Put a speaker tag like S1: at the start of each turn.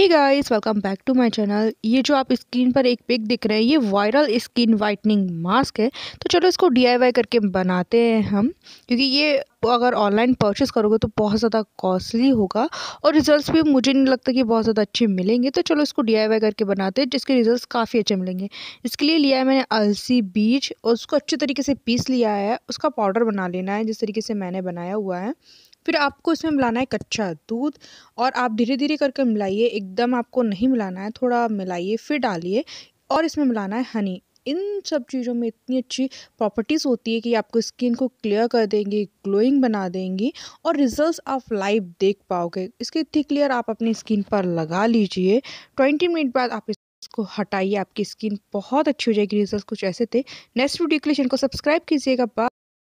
S1: है guys welcome back to my channel ये जो आप स्क्रीन पर एक पिक दिख रहे हैं ये वायरल स्किन वाइटनिंग मास्क है तो चलो इसको डीआईवाई करके बनाते हैं हम क्योंकि ये अगर ऑनलाइन परचेस करोगे तो बहुत ज़्यादा कॉस्टली होगा और रिजल्ट्स भी मुझे नहीं लगता कि बहुत ज़्यादा अच्छे मिलेंगे तो चलो इसको डीआईवाई करके बनाते हैं जिसके रिजल्ट्स काफ़ी अच्छे मिलेंगे इसके लिए लिया है मैंने अलसी बीज और उसको अच्छे तरीके से पीस लिया है उसका पाउडर बना लेना है जिस तरीके से मैंने बनाया हुआ है फिर आपको इसमें मिलाना है कच्चा दूध और आप धीरे धीरे करके मिलाइए एकदम आपको नहीं मिलाना है थोड़ा मिलाइए फिर डालिए और इसमें मिलाना है हनी इन सब चीज़ों में इतनी अच्छी प्रॉपर्टीज़ होती है कि आपको स्किन को क्लियर कर देंगी ग्लोइंग बना देंगी और रिजल्ट्स आप लाइव देख पाओगे इसके इतनी क्लियर आप अपनी स्किन पर लगा लीजिए ट्वेंटी मिनट बाद आप इसको हटाइए आपकी स्किन बहुत अच्छी हो जाएगी रिजल्ट कुछ ऐसे थे नेक्स्ट वीडियो के लिए चैनल को सब्सक्राइब कीजिएगा